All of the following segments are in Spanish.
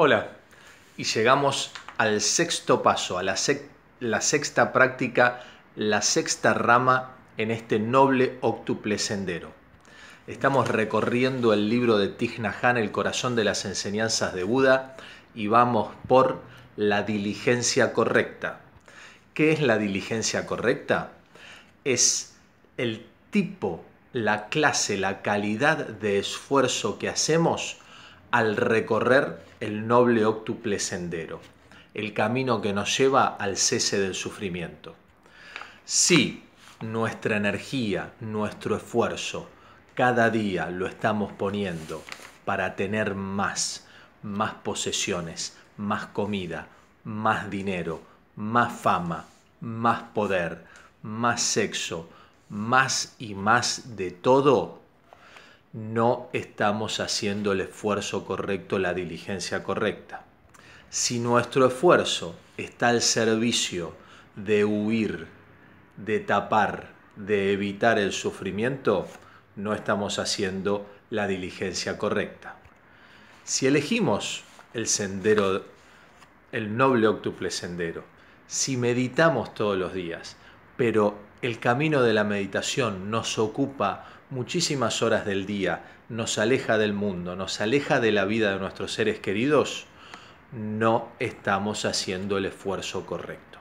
Hola, y llegamos al sexto paso, a la, sexta práctica, la sexta rama en este noble octuple sendero. Estamos recorriendo el libro de Thich El corazón de las enseñanzas de Buda, y vamos por la diligencia correcta. ¿Qué es la diligencia correcta? Es el tipo, la clase, la calidad de esfuerzo que hacemos al recorrer el noble octuple sendero, el camino que nos lleva al cese del sufrimiento. Si nuestra energía, nuestro esfuerzo, cada día lo estamos poniendo para tener más, más posesiones, más comida, más dinero, más fama, más poder, más sexo, más y más de todo, no estamos haciendo el esfuerzo correcto, la diligencia correcta. Si nuestro esfuerzo está al servicio de huir, de tapar, de evitar el sufrimiento, no estamos haciendo la diligencia correcta. Si elegimos el sendero, el noble octuple sendero, si meditamos todos los días, pero el camino de la meditación nos ocupa muchísimas horas del día, nos aleja del mundo, nos aleja de la vida de nuestros seres queridos, no estamos haciendo el esfuerzo correcto.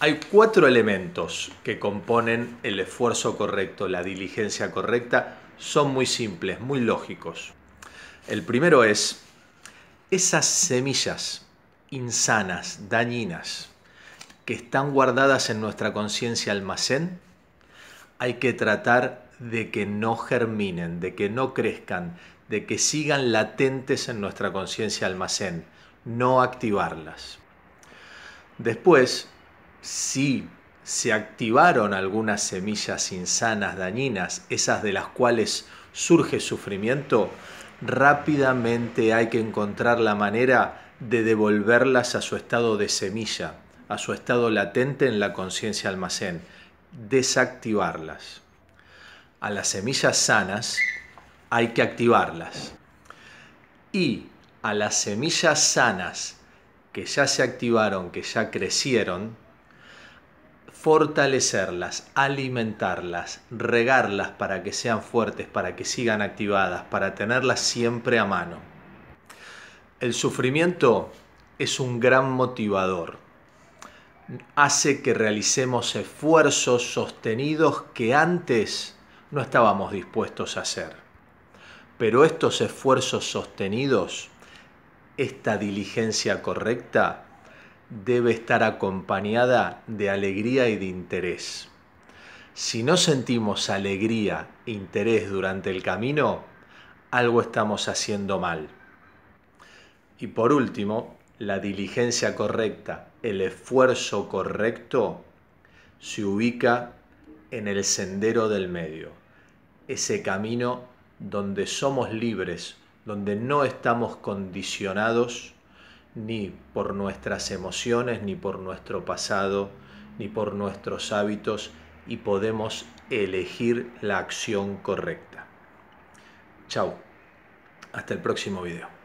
Hay cuatro elementos que componen el esfuerzo correcto, la diligencia correcta, son muy simples, muy lógicos. El primero es esas semillas insanas, dañinas, que están guardadas en nuestra conciencia almacén, hay que tratar de que no germinen, de que no crezcan, de que sigan latentes en nuestra conciencia almacén, no activarlas. Después, si se activaron algunas semillas insanas, dañinas, esas de las cuales surge sufrimiento, rápidamente hay que encontrar la manera de devolverlas a su estado de semilla, a su estado latente en la conciencia almacén, desactivarlas. A las semillas sanas hay que activarlas. Y a las semillas sanas que ya se activaron, que ya crecieron, fortalecerlas, alimentarlas, regarlas para que sean fuertes, para que sigan activadas, para tenerlas siempre a mano. El sufrimiento es un gran motivador hace que realicemos esfuerzos sostenidos que antes no estábamos dispuestos a hacer. Pero estos esfuerzos sostenidos, esta diligencia correcta, debe estar acompañada de alegría y de interés. Si no sentimos alegría e interés durante el camino, algo estamos haciendo mal. Y por último, la diligencia correcta el esfuerzo correcto se ubica en el sendero del medio, ese camino donde somos libres, donde no estamos condicionados ni por nuestras emociones, ni por nuestro pasado, ni por nuestros hábitos, y podemos elegir la acción correcta. Chao, hasta el próximo video.